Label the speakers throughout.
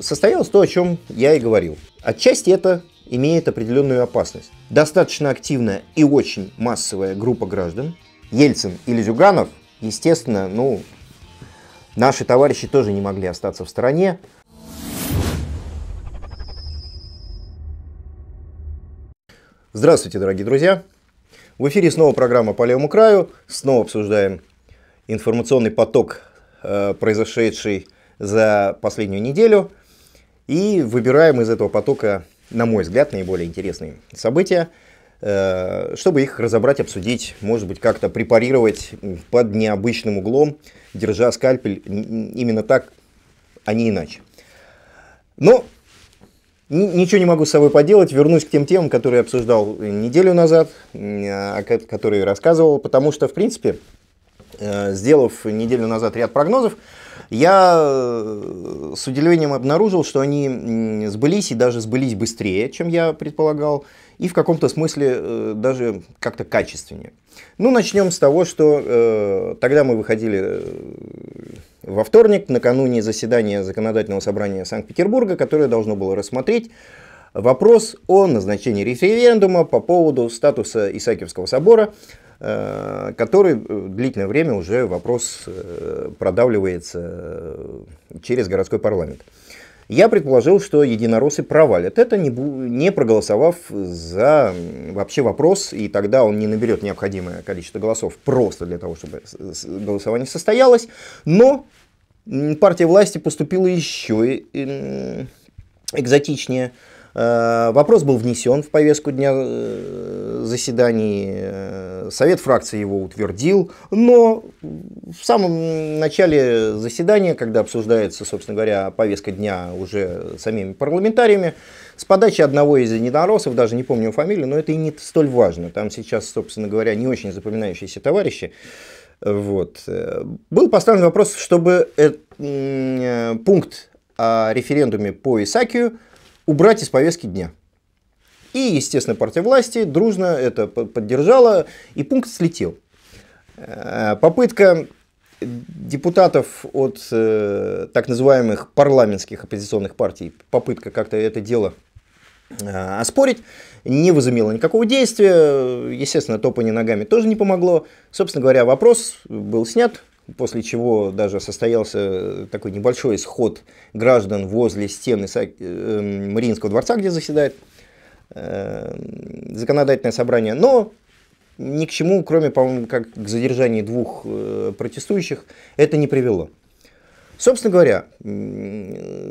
Speaker 1: состоялось то, о чем я и говорил. Отчасти это имеет определенную опасность. Достаточно активная и очень массовая группа граждан, Ельцин или Зюганов, естественно, ну, наши товарищи тоже не могли остаться в стороне. Здравствуйте, дорогие друзья! В эфире снова программа «По левому краю». Снова обсуждаем информационный поток, э, произошедший за последнюю неделю. И выбираем из этого потока, на мой взгляд, наиболее интересные события, э, чтобы их разобрать, обсудить, может быть, как-то препарировать под необычным углом, держа скальпель именно так, а не иначе. Но ничего не могу с собой поделать, вернусь к тем темам, которые я обсуждал неделю назад, которые рассказывал, потому что, в принципе, э, сделав неделю назад ряд прогнозов, я э, с удивлением обнаружил, что они сбылись и даже сбылись быстрее, чем я предполагал, и в каком-то смысле э, даже как-то качественнее. Ну, начнем с того, что э, тогда мы выходили э, во вторник, накануне заседания Законодательного собрания Санкт-Петербурга, которое должно было рассмотреть вопрос о назначении референдума по поводу статуса Исаакиевского собора – Э, который э, длительное время уже вопрос э, продавливается через городской парламент. Я предположил, что единороссы провалят это, не, не проголосовав за вообще вопрос, и тогда он не наберет необходимое количество голосов просто для того, чтобы голосование состоялось. Но партия власти поступила еще экзотичнее. Э, вопрос был внесен в повестку дня э, заседаний, э, совет фракции его утвердил, но в самом начале заседания, когда обсуждается, собственно говоря, повестка дня уже самими парламентариями, с подачи одного из единороссов, даже не помню фамилию, но это и не столь важно, там сейчас, собственно говоря, не очень запоминающиеся товарищи, вот. Был поставлен вопрос, чтобы пункт о референдуме по Исакию – убрать из повестки дня. И, естественно, партия власти дружно это поддержала, и пункт слетел. Э, попытка депутатов от э, так называемых парламентских оппозиционных партий, попытка как-то это дело э, оспорить, не возымела никакого действия. Естественно, топание ногами тоже не помогло. Собственно говоря, вопрос был снят, после чего даже состоялся э, такой небольшой исход граждан возле стены э, эм, Мариинского дворца, где заседает э, законодательное собрание, но ни к чему, кроме, по-моему, как к задержанию двух протестующих, это не привело. Собственно говоря,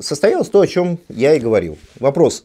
Speaker 1: состоялось то, о чем я и говорил. Вопрос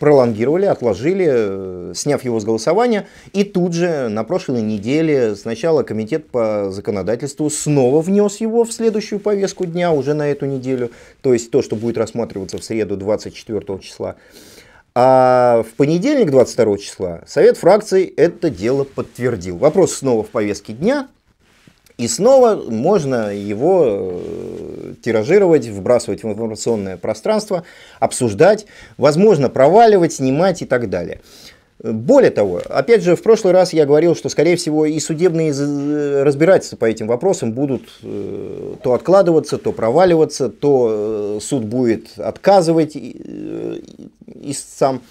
Speaker 1: пролонгировали, отложили, э, сняв его с голосования. И тут же на прошлой неделе сначала комитет по законодательству снова внес его в следующую повестку дня, уже на эту неделю, то есть то, что будет рассматриваться в среду 24 числа. А в понедельник, 22 числа, совет фракций это дело подтвердил. Вопрос снова в повестке дня, и снова можно его э, тиражировать, вбрасывать в информационное пространство, обсуждать, возможно, проваливать, снимать и так далее. Более того, опять же, в прошлый раз я говорил, что, скорее всего, и судебные э, разбирательства по этим вопросам будут э, то откладываться, то проваливаться, то суд будет отказывать истцам,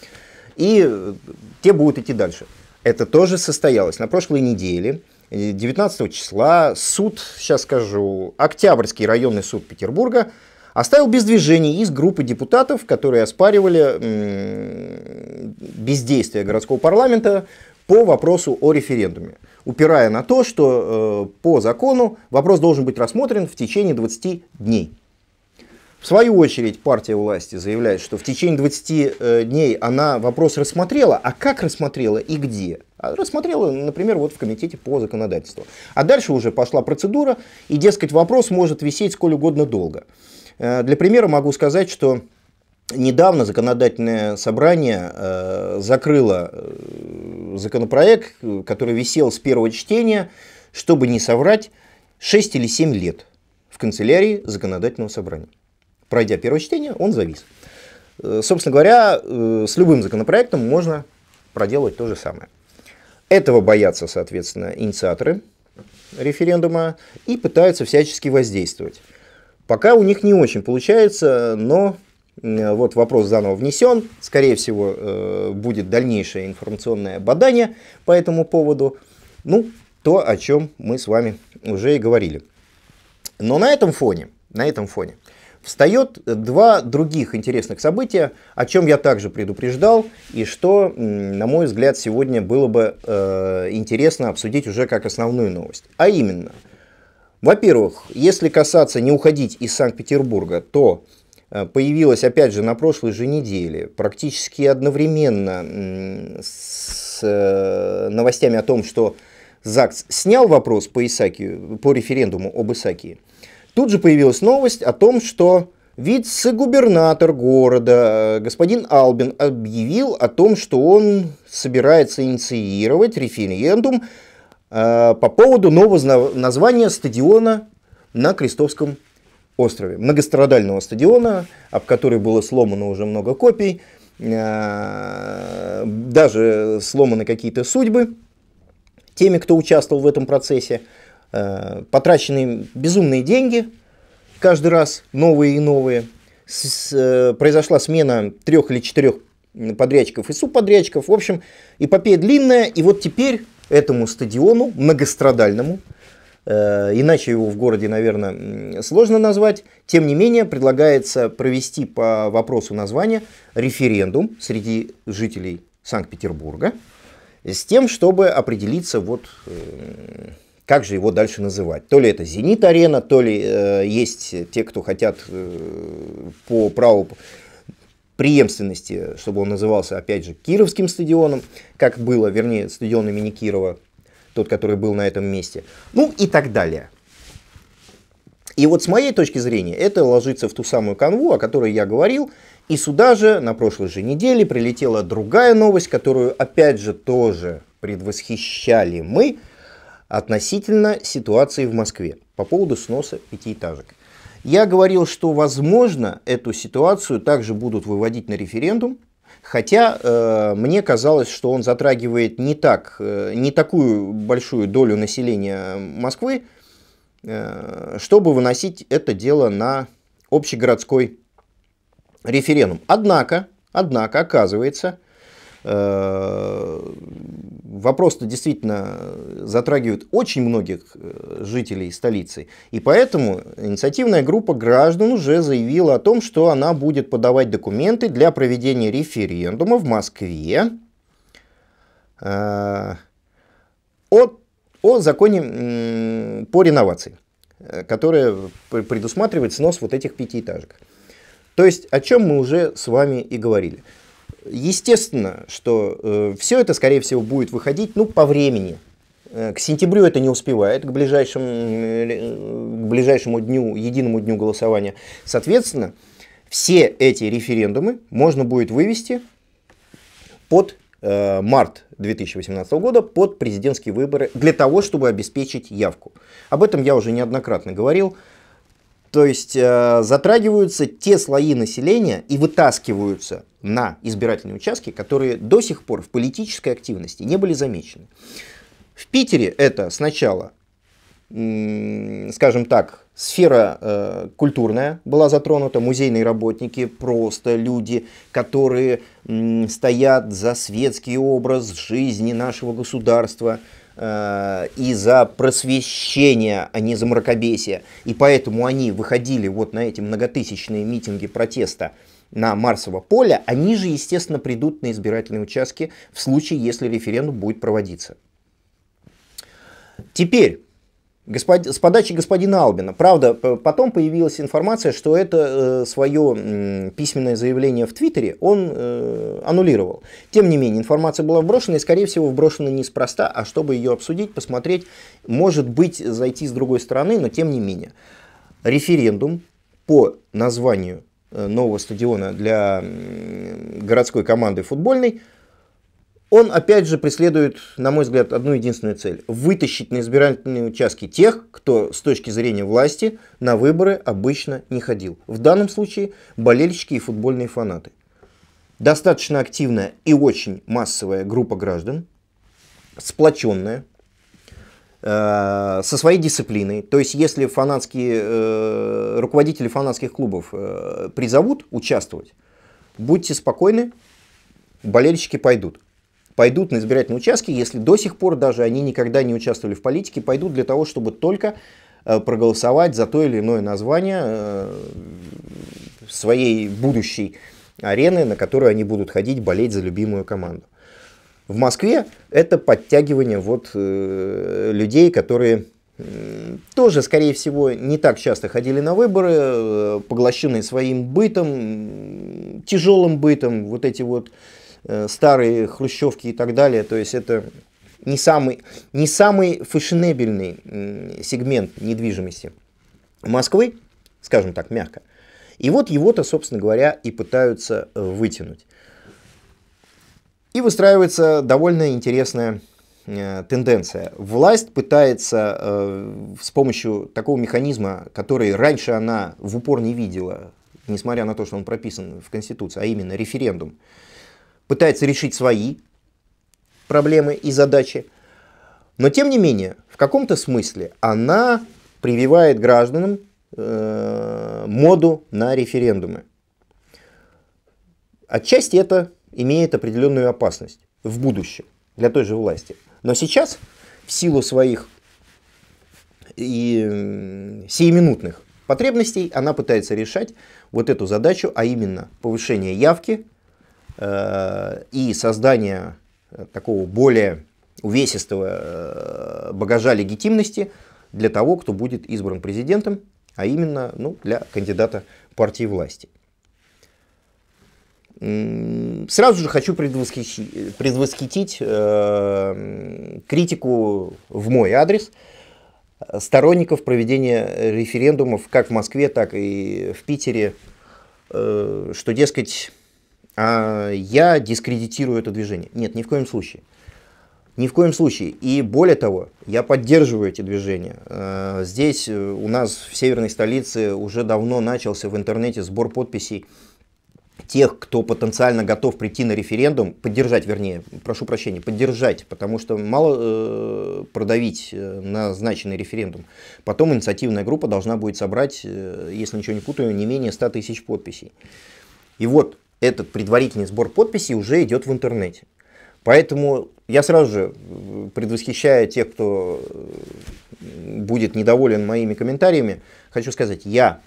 Speaker 1: и те будут идти дальше. Это тоже состоялось. На прошлой неделе 19 числа суд, сейчас скажу, Октябрьский районный суд Петербурга оставил без движения из группы депутатов, которые оспаривали бездействие городского парламента по вопросу о референдуме, упирая на то, что э, по закону вопрос должен быть рассмотрен в течение 20 дней. В свою очередь партия власти заявляет, что в течение 20 э, дней она вопрос рассмотрела, а как рассмотрела и где – а рассмотрела, например, вот в комитете по законодательству. А дальше уже пошла процедура, и, дескать, вопрос может висеть сколь угодно долго. Э, для примера могу сказать, что недавно законодательное собрание э, закрыло э, законопроект, который висел с первого чтения, чтобы не соврать, 6 или 7 лет в канцелярии законодательного собрания. Пройдя первое чтение, он завис. Собственно говоря, с любым законопроектом можно проделать то же самое. Этого боятся, соответственно, инициаторы референдума и пытаются всячески воздействовать. Пока у них не очень получается, но э, вот вопрос заново внесен. Скорее всего, э, будет дальнейшее информационное бадание по этому поводу. Ну, то, о чем мы с вами уже и говорили. Но на этом фоне, на этом фоне встает два других интересных события, о чем я также предупреждал, и что, на мой взгляд, сегодня было бы э, интересно обсудить уже как основную новость. А именно, во-первых, если касаться не уходить из Санкт-Петербурга, то э, появилась, опять же, на прошлой же неделе, практически одновременно с э, новостями о том, что ЗАГС снял вопрос по, Исаки, по референдуму об Исакии, Тут же появилась новость о том, что вице-губернатор города э, господин Албин объявил о том, что он собирается инициировать референдум э, по поводу нового названия стадиона на Крестовском острове. Многострадального стадиона, об который было сломано уже много копий, э, даже сломаны какие-то судьбы теми, кто участвовал в этом процессе – Э, потрачены безумные деньги, каждый раз новые и новые. С, э, произошла смена трех или четырех подрядчиков и субподрядчиков. В общем, эпопея длинная. И вот теперь этому стадиону многострадальному, э, иначе его в городе, наверное, сложно назвать, тем не менее предлагается провести по вопросу названия референдум среди жителей Санкт-Петербурга с тем, чтобы определиться вот... Э, как же его дальше называть. То ли это «Зенит-арена», то ли э, есть те, кто хотят э, по праву преемственности, чтобы он назывался, опять же, Кировским стадионом, как было, вернее, стадион имени Кирова, тот, который был на этом месте, ну и так далее. И вот с моей точки зрения, это ложится в ту самую канву, о которой я говорил, и сюда же на прошлой же неделе прилетела другая новость, которую, опять же, тоже предвосхищали мы – относительно ситуации в Москве по поводу сноса пятиэтажек. Я говорил, что, возможно, эту ситуацию также будут выводить на референдум, хотя э, мне казалось, что он затрагивает не, так, э, не такую большую долю населения Москвы, э, чтобы выносить это дело на общегородской референдум. Однако, однако, оказывается, Э, вопрос-то действительно затрагивает очень многих э, жителей столицы. И поэтому инициативная группа граждан уже заявила о том, что она будет подавать документы для проведения референдума в Москве э, о, о законе по реновации, которая предусматривает снос вот этих пятиэтажек. То есть, о чем мы уже с вами и говорили. Естественно, что э, все это, скорее всего, будет выходить ну, по времени. Э, к сентябрю это не успевает, к ближайшему, э, э, к ближайшему дню, единому дню голосования. Соответственно, все эти референдумы можно будет вывести под э, март 2018 года, под президентские выборы, для того, чтобы обеспечить явку. Об этом я уже неоднократно говорил. То есть э, затрагиваются те слои населения и вытаскиваются на избирательные участки, которые до сих пор в политической активности не были замечены. В Питере это сначала, скажем так, сфера э, культурная была затронута, музейные работники, просто люди, которые э, стоят за светский образ жизни нашего государства, Э, и за просвещение, а не за мракобесие. И поэтому они выходили вот на эти многотысячные митинги протеста на Марсово поле, они же, естественно, придут на избирательные участки в случае, если референдум будет проводиться. Теперь, Господ... С подачи господина Албина. Правда, потом появилась информация, что это э, свое э, письменное заявление в Твиттере он э, аннулировал. Тем не менее, информация была вброшена, и, скорее всего, вброшена неспроста, а чтобы ее обсудить, посмотреть, может быть, зайти с другой стороны, но тем не менее. Референдум по названию э, нового стадиона для городской команды футбольной – он, опять же, преследует, на мой взгляд, одну единственную цель. Вытащить на избирательные участки тех, кто с точки зрения власти на выборы обычно не ходил. В данном случае болельщики и футбольные фанаты. Достаточно активная и очень массовая группа граждан, сплоченная, э, со своей дисциплиной. То есть, если фанатские, э, руководители фанатских клубов э, призовут участвовать, будьте спокойны, болельщики пойдут пойдут на избирательные участки, если до сих пор даже они никогда не участвовали в политике, пойдут для того, чтобы только э, проголосовать за то или иное название э, своей будущей арены, на которую они будут ходить болеть за любимую команду. В Москве это подтягивание вот э, людей, которые тоже, скорее всего, не так часто ходили на выборы, поглощенные своим бытом, тяжелым бытом, вот эти вот Э, старые хрущевки и так далее. То есть это не самый, не самый фешенебельный сегмент недвижимости Москвы, скажем так, мягко. И вот его-то, собственно говоря, и пытаются э, вытянуть. И выстраивается довольно интересная э, тенденция. Власть пытается э, с помощью такого механизма, который раньше она в упор не видела, несмотря на то, что он прописан в Конституции, а именно референдум, пытается решить свои проблемы и задачи. Но тем не менее, в каком-то смысле она прививает гражданам э, моду на референдумы. Отчасти это имеет определенную опасность в будущем для той же власти. Но сейчас, в силу своих и сиюминутных потребностей, она пытается решать вот эту задачу, а именно повышение явки и создание э, такого более увесистого э, багажа легитимности для того, кто будет избран президентом, а именно ну, для кандидата партии власти. Сразу же хочу предвосхитить, предвосхитить э, критику в мой адрес э, сторонников проведения референдумов как в Москве, так и в Питере, э, что, дескать, а, я дискредитирую это движение. Нет, ни в коем случае. Ни в коем случае. И более того, я поддерживаю эти движения. А, здесь э, у нас в северной столице уже давно начался в интернете сбор подписей тех, кто потенциально готов прийти на референдум, поддержать, вернее, прошу прощения, поддержать, потому что мало э, продавить э, назначенный референдум. Потом инициативная группа должна будет собрать, э, если ничего не путаю, не менее 100 тысяч подписей. И вот этот предварительный сбор подписей уже идет в интернете. Поэтому я сразу же э, предвосхищая тех, кто э, будет недоволен моими комментариями, хочу сказать, я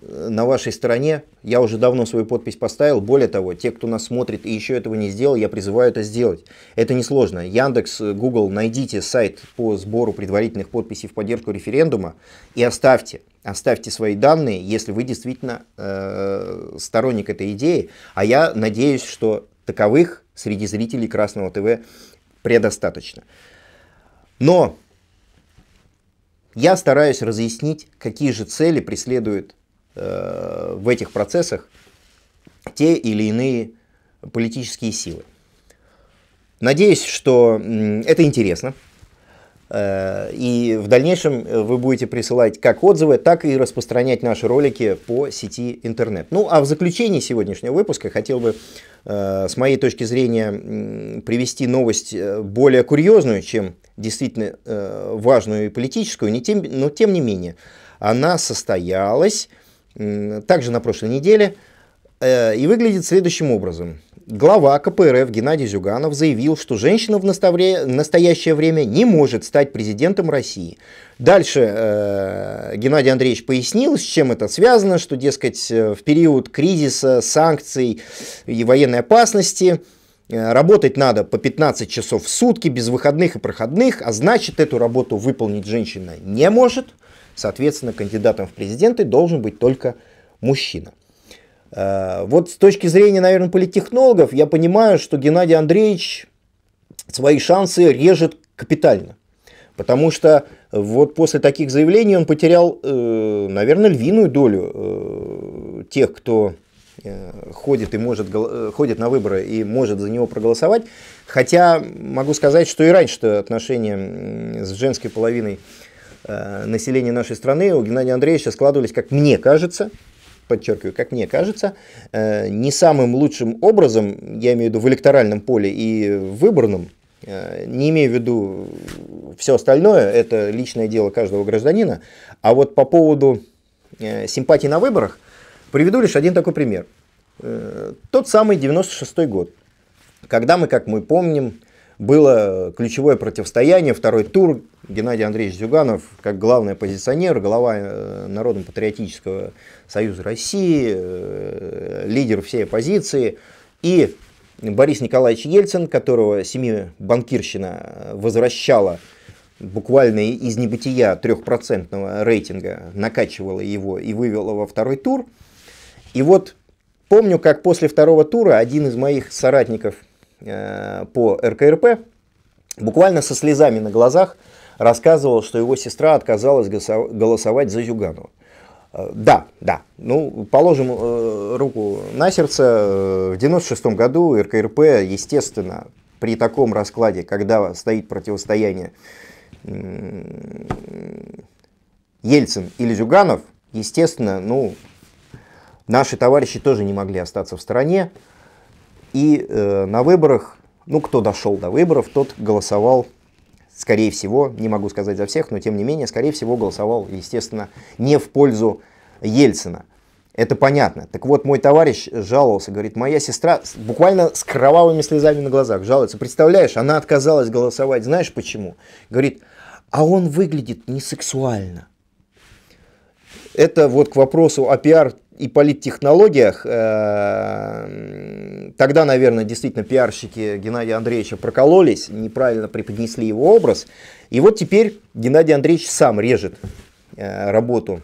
Speaker 1: на вашей стороне. Я уже давно свою подпись поставил. Более того, те, кто нас смотрит и еще этого не сделал, я призываю это сделать. Это несложно. Яндекс, Google, найдите сайт по сбору предварительных подписей в поддержку референдума и оставьте. Оставьте свои данные, если вы действительно э, сторонник этой идеи. А я надеюсь, что таковых среди зрителей Красного ТВ предостаточно. Но я стараюсь разъяснить, какие же цели преследует Э, в этих процессах те или иные политические силы. Надеюсь, что это интересно. Э, и в дальнейшем э, вы будете присылать как отзывы, так и распространять наши ролики по сети интернет. Ну а в заключении сегодняшнего выпуска хотел бы с моей точки зрения привести новость более курьезную, чем действительно важную и политическую, но тем не менее она состоялась также на прошлой неделе э, и выглядит следующим образом. Глава КПРФ Геннадий Зюганов заявил, что женщина в настоящее время не может стать президентом России. Дальше э, Геннадий Андреевич пояснил, с чем это связано, что, дескать, э, в период кризиса, санкций и военной опасности э, Работать надо по 15 часов в сутки, без выходных и проходных, а значит, эту работу выполнить женщина не может. Соответственно, кандидатом в президенты должен быть только мужчина. Э, вот с точки зрения, наверное, политтехнологов, я понимаю, что Геннадий Андреевич свои шансы режет капитально. Потому что вот после таких заявлений он потерял, э, наверное, львиную долю э, тех, кто ходит, и может, ходит на выборы и может за него проголосовать. Хотя могу сказать, что и раньше отношения с женской половиной Э, населения нашей страны у Геннадия Андреевича складывались, как мне кажется, подчеркиваю, как мне кажется, э, не самым лучшим образом, я имею в виду в электоральном поле и в выборном, э, не имею в виду все остальное, это личное дело каждого гражданина, а вот по поводу симпатии на выборах, приведу лишь один такой пример. Тот самый 96 год, когда мы, как мы помним, было ключевое противостояние, второй тур. Геннадий Андреевич Зюганов, как главный оппозиционер, глава э, Народно-патриотического союза России, э, лидер всей оппозиции, и Борис Николаевич Ельцин, которого семи банкирщина э, возвращала буквально из небытия трехпроцентного рейтинга, накачивала его и вывела во второй тур. И вот помню, как после второго тура один из моих соратников – Э, по РКРП, буквально со слезами на глазах рассказывал, что его сестра отказалась голосовать за Зюганова. Э, да, да. Ну, положим э, руку на сердце. Э, в 96 году РКРП, естественно, при таком раскладе, когда стоит противостояние Ельцин или Зюганов, естественно, ну, наши товарищи тоже не могли остаться в стороне. И э, на выборах, ну, кто дошел до выборов, тот голосовал, скорее всего, не могу сказать за всех, но тем не менее, скорее всего, голосовал, естественно, не в пользу Ельцина. Это понятно. Так вот, мой товарищ жаловался, говорит, моя сестра буквально с кровавыми слезами на глазах жалуется. Представляешь, она отказалась голосовать. Знаешь почему? Говорит, а он выглядит не сексуально. Это вот к вопросу о пиар и политтехнологиях, э, тогда, наверное, действительно пиарщики Геннадия Андреевича прокололись, неправильно преподнесли его образ. И вот теперь Геннадий Андреевич сам режет э, работу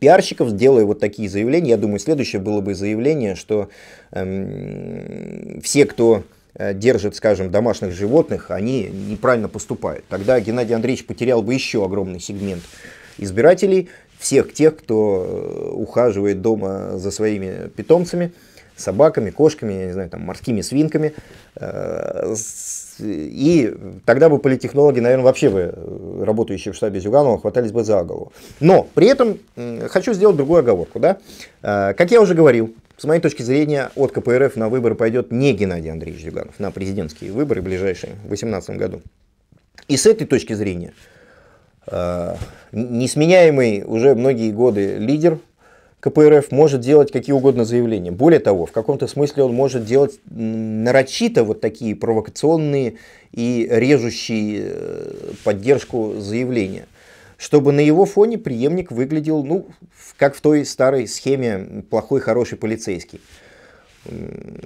Speaker 1: пиарщиков, делая вот такие заявления. Я думаю, следующее было бы заявление, что эм, все, кто э, держит, скажем, домашних животных, они неправильно поступают. Тогда Геннадий Андреевич потерял бы еще огромный сегмент избирателей, всех тех, кто э, ухаживает дома за своими питомцами, собаками, кошками, я не знаю, там, морскими свинками. Э, и тогда бы политехнологи, наверное, вообще бы, э, работающие в штабе Зюганова, хватались бы за голову. Но при этом хочу сделать другую оговорку. Да? Как я уже говорил, с моей точки зрения, от КПРФ на выборы пойдет не Геннадий Андреевич Зюганов, на президентские выборы ближайшие в 2018 году. И с этой точки зрения – Э, несменяемый уже многие годы лидер КПРФ может делать какие угодно заявления. Более того, в каком-то смысле он может делать нарочито вот такие провокационные и режущие э, поддержку заявления чтобы на его фоне преемник выглядел, ну, как в той старой схеме плохой, хороший полицейский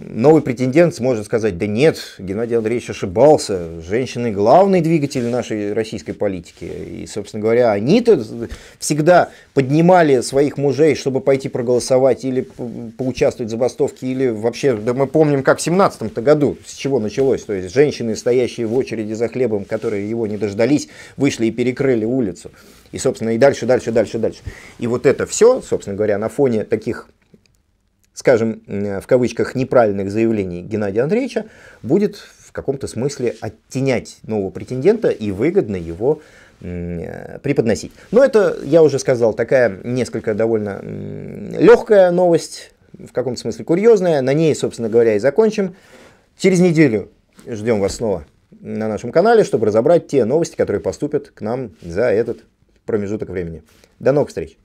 Speaker 1: новый претендент сможет сказать, да нет, Геннадий Андреевич ошибался, женщины главный двигатель нашей российской политики. И, собственно говоря, они-то всегда поднимали своих мужей, чтобы пойти проголосовать или поучаствовать в забастовке, или вообще, да мы помним, как в 17 году, с чего началось. То есть женщины, стоящие в очереди за хлебом, которые его не дождались, вышли и перекрыли улицу. И, собственно, и дальше, дальше, дальше, дальше. И вот это все, собственно говоря, на фоне таких скажем, в кавычках, неправильных заявлений Геннадия Андреевича будет в каком-то смысле оттенять нового претендента и выгодно его э, преподносить. Но это, я уже сказал, такая несколько довольно легкая новость, в каком-то смысле курьезная. На ней, собственно говоря, и закончим. Через неделю ждем вас снова на нашем канале, чтобы разобрать те новости, которые поступят к нам за этот промежуток времени. До новых встреч!